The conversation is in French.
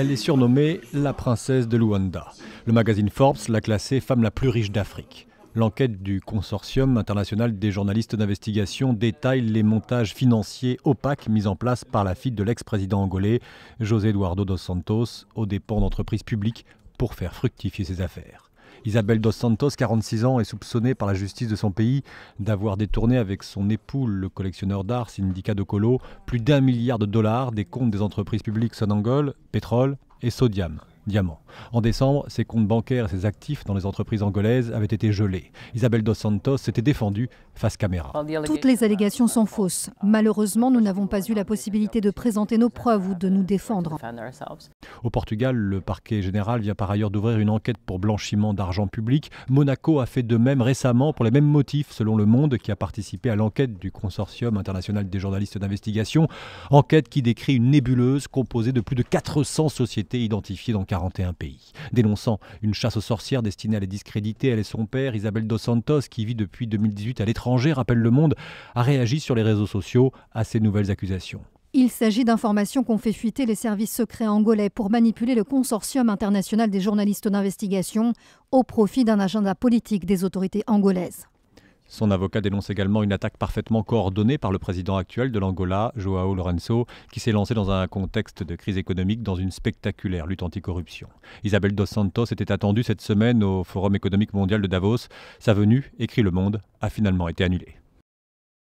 elle est surnommée la princesse de Luanda. Le magazine Forbes l'a classée femme la plus riche d'Afrique. L'enquête du Consortium international des journalistes d'investigation détaille les montages financiers opaques mis en place par la fille de l'ex-président angolais José Eduardo dos Santos aux dépens d'entreprises publiques pour faire fructifier ses affaires. Isabelle Dos Santos, 46 ans, est soupçonnée par la justice de son pays d'avoir détourné avec son époux, le collectionneur d'art Syndicat de Colo, plus d'un milliard de dollars des comptes des entreprises publiques Sonangol, Pétrole et Sodium diamants. En décembre, ses comptes bancaires et ses actifs dans les entreprises angolaises avaient été gelés. Isabelle Dos Santos s'était défendue face caméra. Toutes les allégations sont fausses. Malheureusement, nous n'avons pas eu la possibilité de présenter nos preuves ou de nous défendre. Au Portugal, le parquet général vient par ailleurs d'ouvrir une enquête pour blanchiment d'argent public. Monaco a fait de même récemment pour les mêmes motifs, selon Le Monde, qui a participé à l'enquête du Consortium international des journalistes d'investigation. Enquête qui décrit une nébuleuse composée de plus de 400 sociétés identifiées dans 40 41 pays, dénonçant une chasse aux sorcières destinée à les discréditer. Elle et son père, Isabel Dos Santos, qui vit depuis 2018 à l'étranger, rappelle Le Monde, a réagi sur les réseaux sociaux à ces nouvelles accusations. Il s'agit d'informations qu'ont fait fuiter les services secrets angolais pour manipuler le consortium international des journalistes d'investigation au profit d'un agenda politique des autorités angolaises. Son avocat dénonce également une attaque parfaitement coordonnée par le président actuel de l'Angola, Joao Lorenzo, qui s'est lancé dans un contexte de crise économique dans une spectaculaire lutte anticorruption. Isabel Dos Santos était attendue cette semaine au Forum économique mondial de Davos. Sa venue, écrit Le Monde, a finalement été annulée.